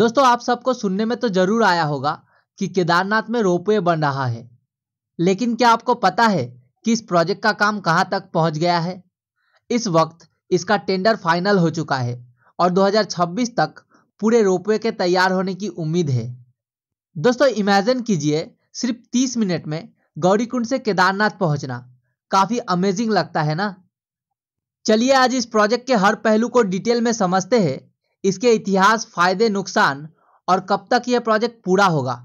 दोस्तों आप सबको सुनने में तो जरूर आया होगा कि केदारनाथ में रोपवे बन रहा है लेकिन क्या आपको पता है कि इस प्रोजेक्ट का काम कहां तक पहुंच गया है इस वक्त इसका टेंडर फाइनल हो चुका है और 2026 तक पूरे रोपवे के तैयार होने की उम्मीद है दोस्तों इमेजिन कीजिए सिर्फ 30 मिनट में गौरीकुंड से केदारनाथ पहुंचना काफी अमेजिंग लगता है ना चलिए आज इस प्रोजेक्ट के हर पहलू को डिटेल में समझते हैं इसके इतिहास फायदे नुकसान और कब तक यह प्रोजेक्ट पूरा होगा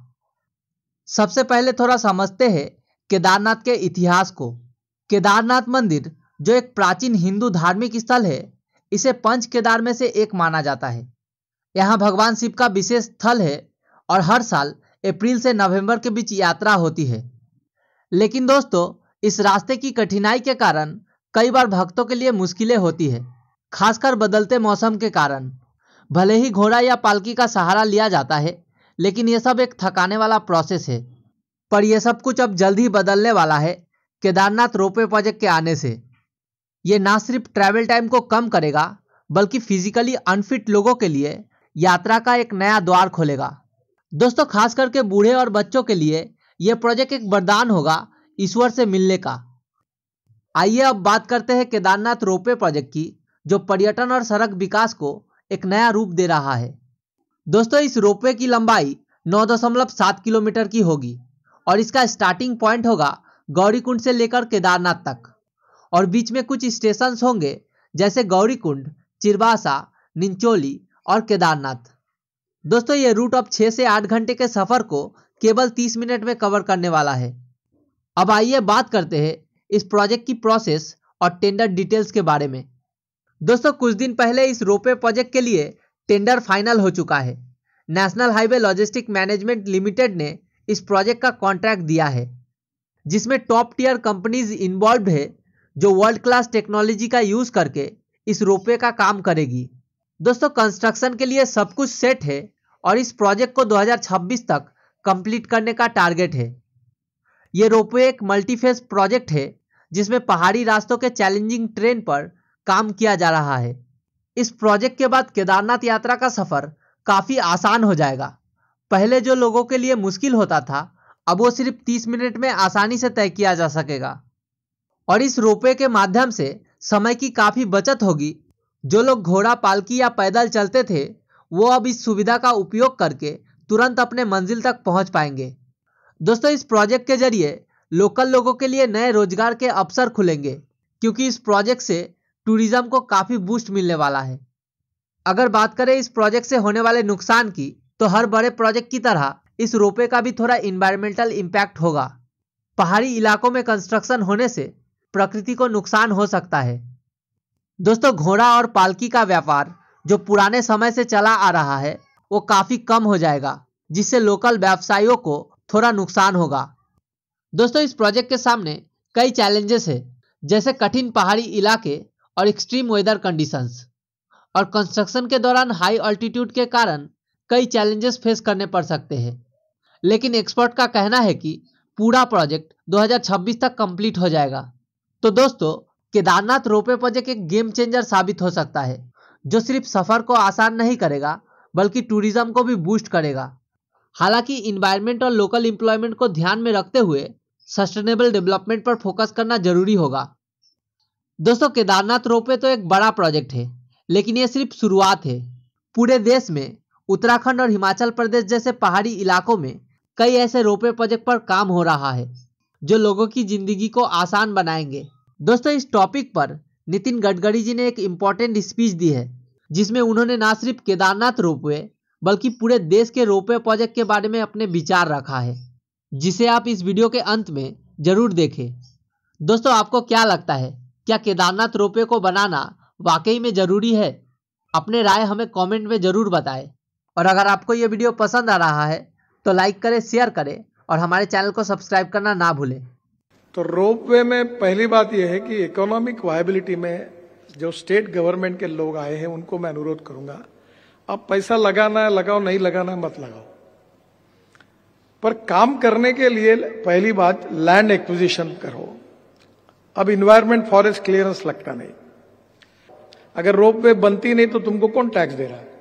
सबसे पहले थोड़ा समझते हैं केदारनाथ के इतिहास को केदारनाथ मंदिर जो एक प्राचीन हिंदू धार्मिक स्थल है इसे पंच केदार में से एक माना जाता है यहाँ भगवान शिव का विशेष स्थल है और हर साल अप्रैल से नवंबर के बीच यात्रा होती है लेकिन दोस्तों इस रास्ते की कठिनाई के कारण कई बार भक्तों के लिए मुश्किलें होती है खासकर बदलते मौसम के कारण भले ही घोड़ा या पालकी का सहारा लिया जाता है लेकिन यह सब एक थकाने वाला प्रोसेस है पर यह सब कुछ अब जल्द ही बदलने वाला है केदारनाथ रोपवे प्रोजेक्ट के आने से ये ना सिर्फ ट्रैवल टाइम को कम करेगा बल्कि फिजिकली अनफिट लोगों के लिए यात्रा का एक नया द्वार खोलेगा दोस्तों खास करके बूढ़े और बच्चों के लिए यह प्रोजेक्ट एक वरदान होगा ईश्वर से मिलने का आइए अब बात करते हैं केदारनाथ रोपवे प्रोजेक्ट की जो पर्यटन और सड़क विकास को एक नया रूप दे रहा है दोस्तों इस रोपवे की लंबाई 9.7 किलोमीटर की होगी और इसका स्टार्टिंग पॉइंट होगा गौरीकुंड से लेकर केदारनाथ तक और बीच में कुछ स्टेशन होंगे जैसे गौरीकुंड चिरबासा निंचोली और केदारनाथ दोस्तों ये रूट अब 6 से 8 घंटे के सफ़र को केवल 30 मिनट में कवर करने वाला है अब आइए बात करते हैं इस प्रोजेक्ट की प्रोसेस और टेंडर डिटेल्स के बारे में दोस्तों कुछ दिन पहले इस रोपे प्रोजेक्ट के लिए टेंडर फाइनल हो चुका है national highway logistic management limited ने इस प्रोजेक्ट का कॉन्ट्रैक्ट दिया है जिसमें टॉप टीयर कंपनीज इन्वॉल्व है जो वर्ल्ड क्लास टेक्नोलॉजी का यूज़ करके इस रोपे का काम करेगी दोस्तों कंस्ट्रक्शन के लिए सब कुछ सेट है और इस प्रोजेक्ट को 2026 तक कंप्लीट करने का टारगेट है ये रोपवे एक मल्टीफेस प्रोजेक्ट है जिसमें पहाड़ी रास्तों के चैलेंजिंग ट्रेन पर काम किया जा रहा है इस प्रोजेक्ट के बाद केदारनाथ यात्रा का सफ़र काफ़ी आसान हो जाएगा पहले जो लोगों के लिए मुश्किल होता था अब वो सिर्फ 30 मिनट में आसानी से तय किया जा सकेगा और इस रोपवे के माध्यम से समय की काफ़ी बचत होगी जो लोग घोड़ा पालकी या पैदल चलते थे वो अब इस सुविधा का उपयोग करके तुरंत अपने मंजिल तक पहुंच पाएंगे दोस्तों इस प्रोजेक्ट के जरिए लोकल लोगों के लिए नए रोजगार के अवसर खुलेंगे क्योंकि इस प्रोजेक्ट से टूरिज्म को काफ़ी बूस्ट मिलने वाला है अगर बात करें इस प्रोजेक्ट से होने वाले नुकसान की तो हर बड़े प्रोजेक्ट की तरह इस रोपे का भी थोड़ा इन्वायरमेंटल इम्पैक्ट होगा पहाड़ी इलाकों में कंस्ट्रक्शन होने से प्रकृति को नुकसान हो सकता है दोस्तों घोड़ा और पालकी का व्यापार जो पुराने समय से चला आ रहा है वो काफ़ी कम हो जाएगा जिससे लोकल व्यवसायियों को थोड़ा नुकसान होगा दोस्तों इस प्रोजेक्ट के सामने कई चैलेंजेस है जैसे कठिन पहाड़ी इलाके और एक्सट्रीम वेदर कंडीशंस और कंस्ट्रक्शन के दौरान हाई अल्टीट्यूड के कारण कई चैलेंजेस फेस करने पड़ सकते हैं लेकिन एक्सपर्ट का कहना है कि पूरा प्रोजेक्ट 2026 तक कंप्लीट हो जाएगा तो दोस्तों केदारनाथ रोपे प्रोजेक्ट एक गेम चेंजर साबित हो सकता है जो सिर्फ सफ़र को आसान नहीं करेगा बल्कि टूरिज्म को भी बूस्ट करेगा हालांकि इन्वायरमेंट और लोकल एम्प्लॉयमेंट को ध्यान में रखते हुए सस्टेनेबल डेवलपमेंट पर फोकस करना जरूरी होगा दोस्तों केदारनाथ रोपवे तो एक बड़ा प्रोजेक्ट है लेकिन ये सिर्फ शुरुआत है पूरे देश में उत्तराखंड और हिमाचल प्रदेश जैसे पहाड़ी इलाकों में कई ऐसे रोपवे प्रोजेक्ट पर काम हो रहा है जो लोगों की जिंदगी को आसान बनाएंगे दोस्तों इस टॉपिक पर नितिन गडकरी जी ने एक इम्पोर्टेंट स्पीच दी है जिसमें उन्होंने ना सिर्फ केदारनाथ रोपवे बल्कि पूरे देश के रोपवे प्रोजेक्ट के बारे में अपने विचार रखा है जिसे आप इस वीडियो के अंत में जरूर देखें दोस्तों आपको क्या लगता है क्या केदारनाथ रोपवे को बनाना वाकई में ज़रूरी है अपने राय हमें कमेंट में ज़रूर बताएं और अगर आपको ये वीडियो पसंद आ रहा है तो लाइक करें शेयर करें और हमारे चैनल को सब्सक्राइब करना ना भूलें तो रोपवे में पहली बात यह है कि इकोनॉमिक वायबिलिटी में जो स्टेट गवर्नमेंट के लोग आए हैं उनको मैं अनुरोध करूंगा अब पैसा लगाना है लगाओ नहीं लगाना है मत लगाओ पर काम करने के लिए पहली बात लैंड एक्विजिशन करो अब इन्वायरमेंट फॉरेस्ट क्लियरेंस लगता नहीं अगर रोप वे बनती नहीं तो तुमको कौन टैक्स दे रहा है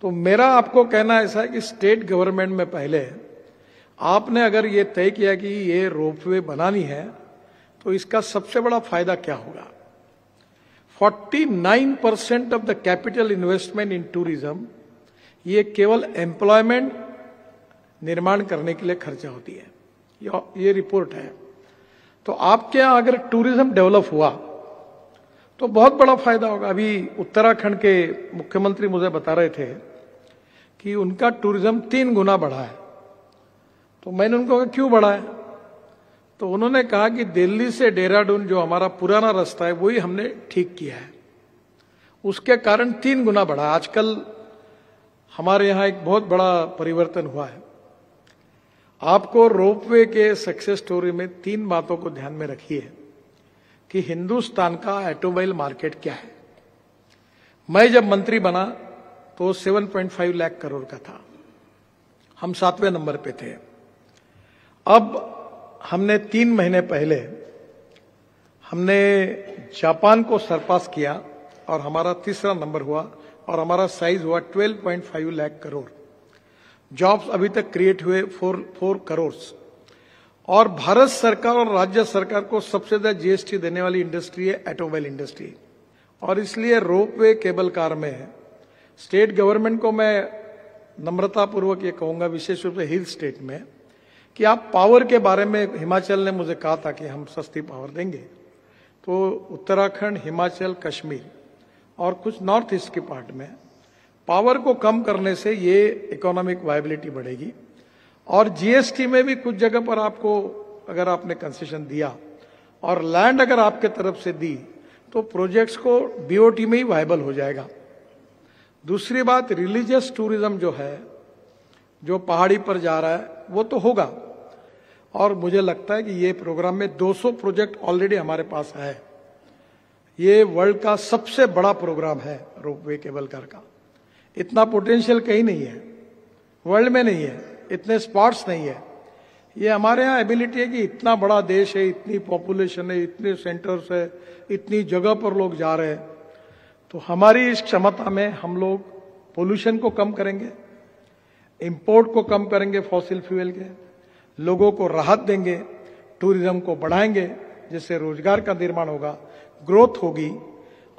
तो मेरा आपको कहना ऐसा है कि स्टेट गवर्नमेंट में पहले आपने अगर ये तय किया कि ये रोप वे बनानी है तो इसका सबसे बड़ा फायदा क्या होगा 49 percent of the capital investment in tourism ये केवल एम्प्लॉयमेंट निर्माण करने के लिए खर्चा होती है ये रिपोर्ट है तो आपके यहां अगर टूरिज्म डेवलप हुआ तो बहुत बड़ा फायदा होगा अभी उत्तराखंड के मुख्यमंत्री मुझे बता रहे थे कि उनका टूरिज्म तीन गुना बढ़ा है तो मैंने उनको कहा क्यों बढ़ा है तो उन्होंने कहा कि दिल्ली से डेहराडून जो हमारा पुराना रास्ता है वही हमने ठीक किया है उसके कारण तीन गुना बढ़ा आजकल हमारे यहां एक बहुत बड़ा परिवर्तन हुआ है आपको रोपवे के सक्सेस स्टोरी में तीन बातों को ध्यान में रखिए कि हिंदुस्तान का ऑटोमोबाइल मार्केट क्या है मैं जब मंत्री बना तो 7.5 लाख करोड़ का था हम सातवें नंबर पे थे अब हमने तीन महीने पहले हमने जापान को सरपास किया और हमारा तीसरा नंबर हुआ और हमारा साइज हुआ 12.5 लाख करोड़ जॉब्स अभी तक क्रिएट हुए फोर फोर करोड़ और भारत सरकार और राज्य सरकार को सबसे ज्यादा जीएसटी देने वाली इंडस्ट्री है ऑटोमोबाइल इंडस्ट्री और इसलिए रोप वे केबल कार में है स्टेट गवर्नमेंट को मैं नम्रतापूर्वक ये कहूंगा विशेष रूप से हिल स्टेट में कि आप पावर के बारे में हिमाचल ने मुझे कहा था कि हम सस्ती पावर देंगे तो उत्तराखंड हिमाचल कश्मीर और कुछ नॉर्थ ईस्ट के पार्ट में पावर को कम करने से ये इकोनॉमिक वायबिलिटी बढ़ेगी और जीएसटी में भी कुछ जगह पर आपको अगर आपने कंसेशन दिया और लैंड अगर आपके तरफ से दी तो प्रोजेक्ट्स को बीओटी में ही वायबल हो जाएगा दूसरी बात रिलीजियस टूरिज्म जो है जो पहाड़ी पर जा रहा है वो तो होगा और मुझे लगता है कि ये प्रोग्राम में 200 प्रोजेक्ट ऑलरेडी हमारे पास है ये वर्ल्ड का सबसे बड़ा प्रोग्राम है रोपवे केबल कार का इतना पोटेंशियल कहीं नहीं है वर्ल्ड में नहीं है इतने स्पॉट्स नहीं है ये हमारे यहाँ एबिलिटी है कि इतना बड़ा देश है इतनी पॉपुलेशन है इतने सेंटर्स है इतनी जगह पर लोग जा रहे हैं तो हमारी इस क्षमता में हम लोग पोल्यूशन को कम करेंगे इंपोर्ट को कम करेंगे फॉसिल फ्यूल के लोगों को राहत देंगे टूरिज्म को बढ़ाएंगे जिससे रोजगार का निर्माण होगा ग्रोथ होगी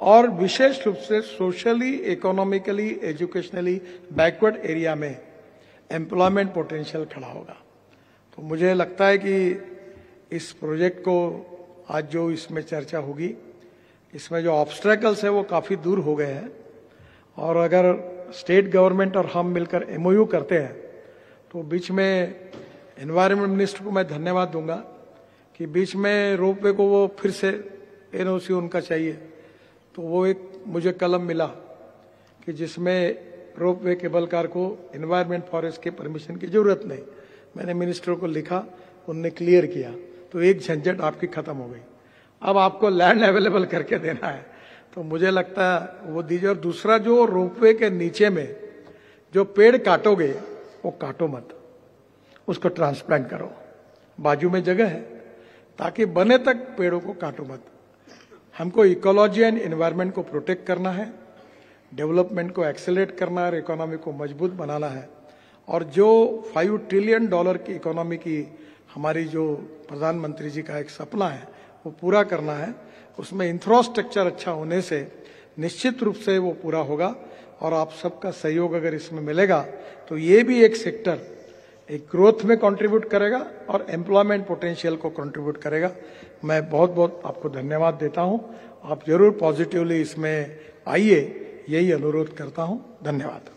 और विशेष रूप से socially economically educationally backward area में एम्प्लॉयमेंट पोटेंशियल खड़ा होगा तो मुझे लगता है कि इस प्रोजेक्ट को आज जो इसमें चर्चा होगी इसमें जो ऑब्स्ट्रैकल्स है वो काफ़ी दूर हो गए हैं और अगर स्टेट गवर्नमेंट और हम मिलकर एमओयू करते हैं तो बीच में एनवायरमेंट मिनिस्टर को मैं धन्यवाद दूंगा कि बीच में रोपवे को वो फिर से एनओसी उनका चाहिए तो वो एक मुझे कलम मिला कि जिसमें रोप वे केबल कार को इन्वायरमेंट फॉरेस्ट के परमिशन की जरूरत नहीं मैंने मिनिस्टर को लिखा उनने क्लियर किया तो एक झंझट आपकी खत्म हो गई अब आपको लैंड अवेलेबल करके देना है तो मुझे लगता है वो दीजिए और दूसरा जो रोप वे के नीचे में जो पेड़ काटोगे वो काटो मत उसको ट्रांसप्लांट करो बाजू में जगह है ताकि बने तक पेड़ों को काटो मत हमको इकोलॉजी एंड एनवायरमेंट को प्रोटेक्ट करना है डेवलपमेंट को एक्सेलेट करना है और इकोनॉमी को मजबूत बनाना है और जो फाइव ट्रिलियन डॉलर की इकोनॉमी की हमारी जो प्रधानमंत्री जी का एक सपना है वो पूरा करना है उसमें इंफ्रास्ट्रक्चर अच्छा होने से निश्चित रूप से वो पूरा होगा और आप सबका सहयोग अगर इसमें मिलेगा तो ये भी एक सेक्टर एक ग्रोथ में कंट्रीब्यूट करेगा और एम्प्लॉयमेंट पोटेंशियल को कंट्रीब्यूट करेगा मैं बहुत बहुत आपको धन्यवाद देता हूं आप जरूर पॉजिटिवली इसमें आइए यही अनुरोध करता हूं धन्यवाद